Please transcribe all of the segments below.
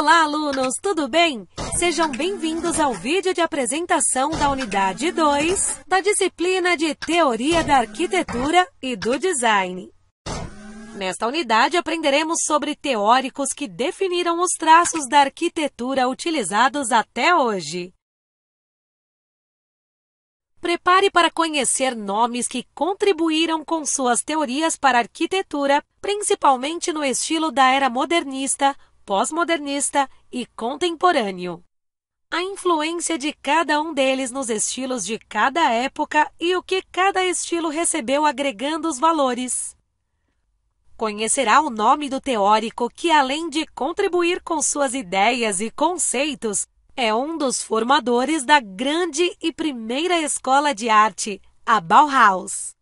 Olá, alunos, tudo bem? Sejam bem-vindos ao vídeo de apresentação da Unidade 2 da disciplina de Teoria da Arquitetura e do Design. Nesta unidade, aprenderemos sobre teóricos que definiram os traços da arquitetura utilizados até hoje. Prepare para conhecer nomes que contribuíram com suas teorias para a arquitetura, principalmente no estilo da era modernista, pós-modernista e contemporâneo. A influência de cada um deles nos estilos de cada época e o que cada estilo recebeu agregando os valores. Conhecerá o nome do teórico que, além de contribuir com suas ideias e conceitos, é um dos formadores da grande e primeira escola de arte, a Bauhaus.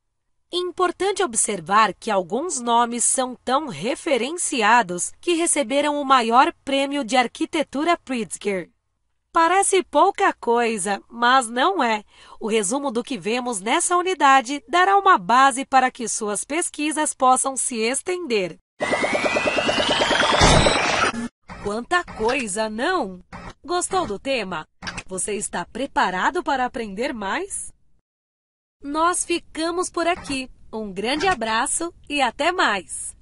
Importante observar que alguns nomes são tão referenciados que receberam o maior prêmio de arquitetura Pritzker. Parece pouca coisa, mas não é. O resumo do que vemos nessa unidade dará uma base para que suas pesquisas possam se estender. Quanta coisa, não? Gostou do tema? Você está preparado para aprender mais? Nós ficamos por aqui. Um grande abraço e até mais!